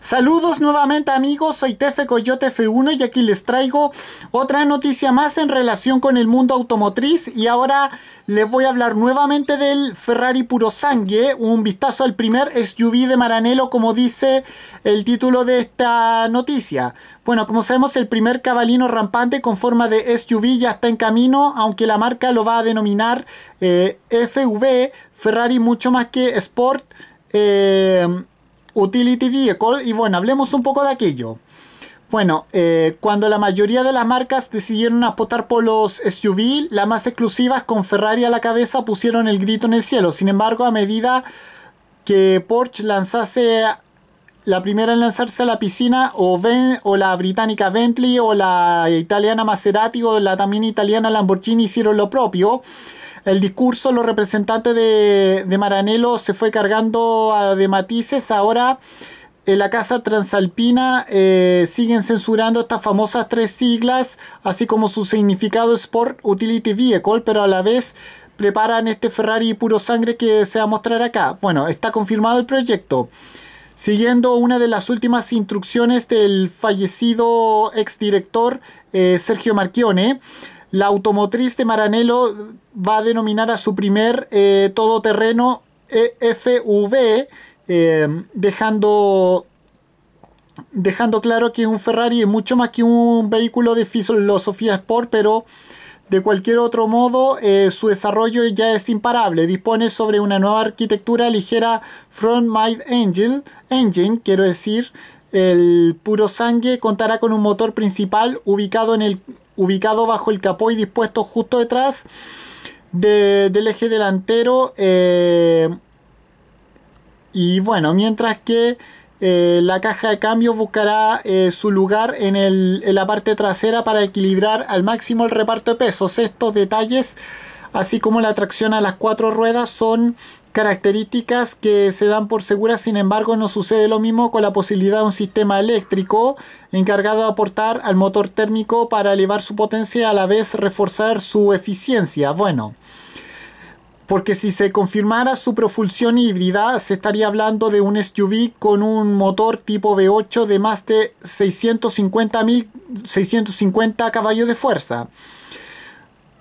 Saludos nuevamente amigos, soy Tefe Coyote F1 y aquí les traigo otra noticia más en relación con el mundo automotriz y ahora les voy a hablar nuevamente del Ferrari Puro Sangue, un vistazo al primer SUV de Maranello como dice el título de esta noticia. Bueno, como sabemos el primer cabalino rampante con forma de SUV ya está en camino, aunque la marca lo va a denominar eh, FV, Ferrari mucho más que Sport. Eh, Utility Vehicle y bueno, hablemos un poco de aquello. Bueno, eh, cuando la mayoría de las marcas decidieron apostar por los SUV, las más exclusivas con Ferrari a la cabeza pusieron el grito en el cielo. Sin embargo, a medida que Porsche lanzase la primera en lanzarse a la piscina o, o la británica Bentley o la italiana Maserati o la también italiana Lamborghini hicieron lo propio. El discurso, los representantes de, Maranello se fue cargando ah, de matices. Ahora en la Casa Transalpina eh, siguen censurando estas famosas tres siglas, así como su significado Sport Utility Vehicle, pero a la vez preparan este Ferrari puro sangre que se va a mostrar acá. Bueno, está confirmado el proyecto siguiendo una de las últimas instrucciones del fallecido exdirector eh, Sergio Marchione. La automotriz de Maranello va a denominar a su primer eh, todoterreno e, FV, eh, dejando, dejando claro que un Ferrari es mucho más que un vehículo de filosofía sport, pero de cualquier otro modo, eh, su desarrollo ya es imparable. Dispone sobre una nueva arquitectura ligera Front My Engine, engine quiero decir, el puro sangue contará con un motor principal ubicado, en el, ubicado bajo el capó y dispuesto justo detrás del eje delantero. Eh, y bueno, mientras que eh, la caja de cambio buscará eh, su lugar en, en, la parte trasera para equilibrar al máximo el reparto de pesos. Estos detalles, así como la tracción a las cuatro ruedas, son características que se dan por seguras, sin embargo no sucede lo mismo con la posibilidad de un sistema eléctrico encargado de aportar al motor térmico para elevar su potencia y a la vez reforzar su eficiencia. Bueno porque si se confirmara su propulsión híbrida, se estaría hablando de un SUV con un motor tipo V8 de más de 650, 650 caballos de fuerza.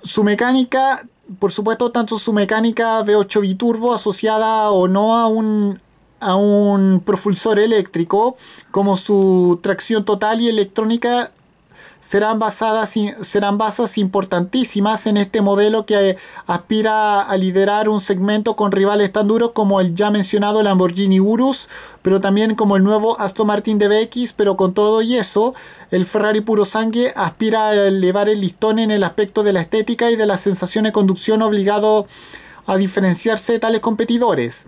Su mecánica, por supuesto, tanto su mecánica V8 biturbo asociada o no a un, a un propulsor eléctrico, como su tracción total y electrónica serán, basadas, serán bases importantísimas en este modelo que eh, aspira a liderar un segmento con rivales tan duros como el ya mencionado Lamborghini Urus, pero también como el nuevo Aston Martin DBX, pero con todo y eso, el Ferrari puro sangue aspira a elevar el listón en el aspecto de la estética y de la sensación de conducción obligado a diferenciarse de tales competidores.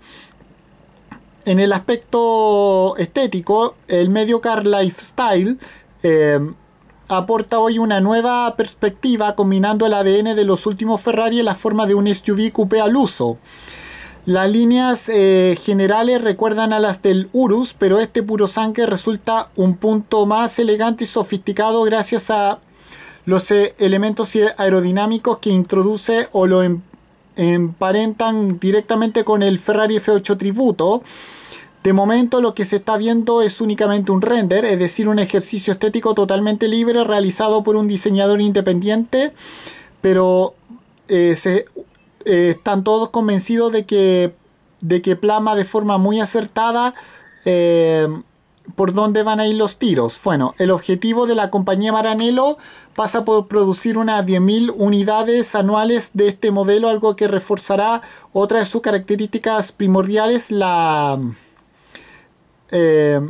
En el aspecto estético, el medio car lifestyle eh, aporta hoy una nueva perspectiva combinando el ADN de los últimos Ferrari en la forma de un SUV coupé al uso. Las líneas eh, generales recuerdan a las del Urus, pero este puro sangre resulta un punto más elegante y sofisticado gracias a los eh, elementos aerodinámicos que introduce o lo em, emparentan directamente con el Ferrari F8 Tributo. De momento lo que se está viendo es únicamente un render, es decir, un ejercicio estético totalmente libre realizado por un diseñador independiente, pero eh, se, eh, están todos convencidos de que, de que plama de forma muy acertada eh, por dónde van a ir los tiros. Bueno, el objetivo de la compañía Maranello pasa por producir unas 10.000 unidades anuales de este modelo, algo que reforzará otra de sus características primordiales, la... Eh,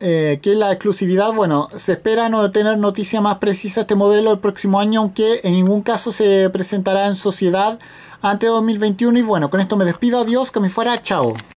eh, que es la exclusividad, bueno, se espera no tener noticia más precisa este modelo el próximo año, aunque en ningún caso se presentará en sociedad antes de 2021. Y bueno, con esto me despido, adiós, que me fuera, chao.